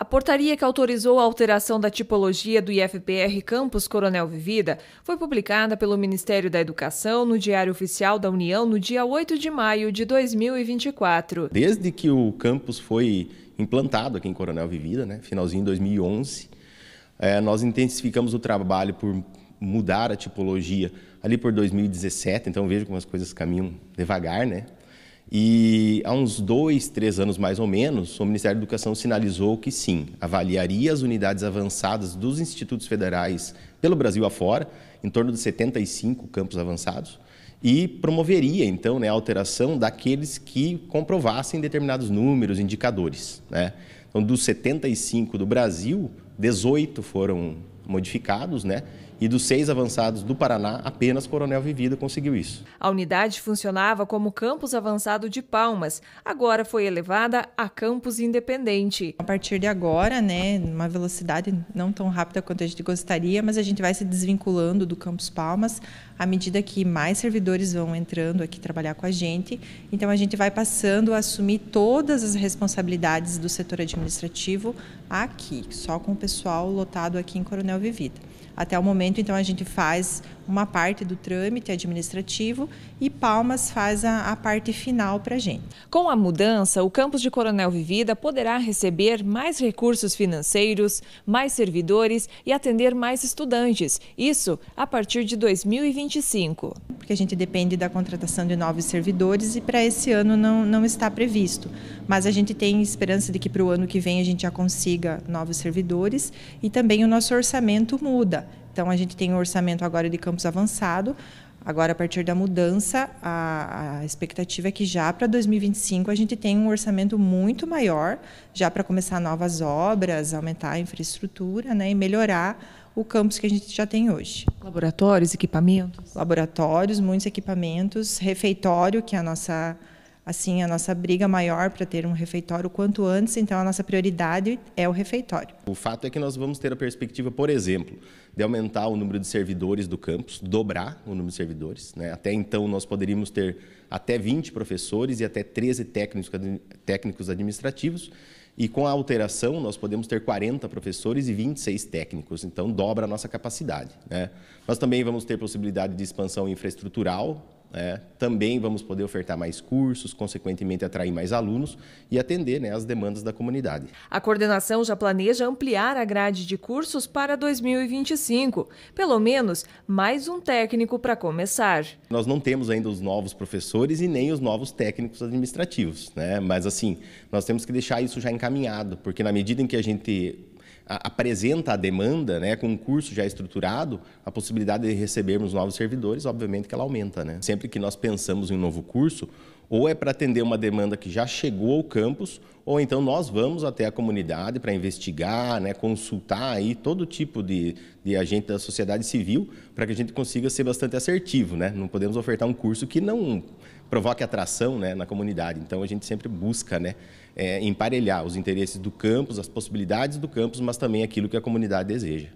A portaria que autorizou a alteração da tipologia do IFPR Campus Coronel Vivida foi publicada pelo Ministério da Educação no Diário Oficial da União no dia 8 de maio de 2024. Desde que o campus foi implantado aqui em Coronel Vivida, né, finalzinho de 2011, é, eh, nós intensificamos o trabalho por mudar a tipologia ali por 2017, então vejo como as coisas caminham devagar, né? E há uns dois, três anos mais ou menos, o Ministério da Educação sinalizou que sim, avaliaria as unidades avançadas dos institutos federais pelo Brasil afora, em torno de 75 campos avançados, e promoveria então né, a alteração daqueles que comprovassem determinados números, indicadores. Né? Então, dos 75 do Brasil, 18 foram modificados, né? e dos seis avançados do Paraná, apenas Coronel Vivida conseguiu isso. A unidade funcionava como campus avançado de Palmas, agora foi elevada a campus independente. A partir de agora, né, numa velocidade não tão rápida quanto a gente gostaria, mas a gente vai se desvinculando do campus Palmas à medida que mais servidores vão entrando aqui trabalhar com a gente. Então a gente vai passando a assumir todas as responsabilidades do setor administrativo aqui, só com o pessoal lotado aqui em Coronel Vivida. Até o momento, então, a gente faz uma parte do trâmite administrativo e Palmas faz a, a parte final para a gente. Com a mudança, o campus de Coronel Vivida poderá receber mais recursos financeiros, mais servidores e atender mais estudantes. Isso a partir de 2025. Porque a gente depende da contratação de novos servidores e para esse ano não, não está previsto. Mas a gente tem esperança de que para o ano que vem a gente já consiga novos servidores e também o nosso orçamento muda. Então, a gente tem um orçamento agora de campus avançado. Agora, a partir da mudança, a, a expectativa é que já para 2025 a gente tenha um orçamento muito maior, já para começar novas obras, aumentar a infraestrutura né, e melhorar o campus que a gente já tem hoje. Laboratórios, equipamentos? Laboratórios, muitos equipamentos, refeitório, que é a nossa assim a nossa briga maior para ter um refeitório quanto antes, então a nossa prioridade é o refeitório. O fato é que nós vamos ter a perspectiva, por exemplo, de aumentar o número de servidores do campus, dobrar o número de servidores. Né? Até então nós poderíamos ter até 20 professores e até 13 técnicos, técnicos administrativos. E com a alteração, nós podemos ter 40 professores e 26 técnicos, então dobra a nossa capacidade. Né? Nós também vamos ter possibilidade de expansão infraestrutural, né, também vamos poder ofertar mais cursos, consequentemente atrair mais alunos e atender né, demandas da comunidade. A coordenação já planeja ampliar a grade de cursos para 2025, pelo menos mais um técnico para começar. Nós não temos ainda os novos professores e nem os novos técnicos administrativos, né? mas assim, nós temos que deixar isso já encaminhado, porque na medida em que a gente apresenta a demanda, né, com um curso já estruturado, a possibilidade de recebermos novos servidores, obviamente que ela aumenta. Né? Sempre que nós pensamos em um novo curso, ou é para atender uma demanda que já chegou ao campus, ou então nós vamos até a comunidade para investigar, né, consultar aí todo tipo de, de agente da sociedade civil para que a gente consiga ser bastante assertivo. Né? Não podemos ofertar um curso que não provoque atração né, na comunidade. Então, a gente sempre busca né, é, emparelhar os interesses do campus, as possibilidades do campus, mas também aquilo que a comunidade deseja.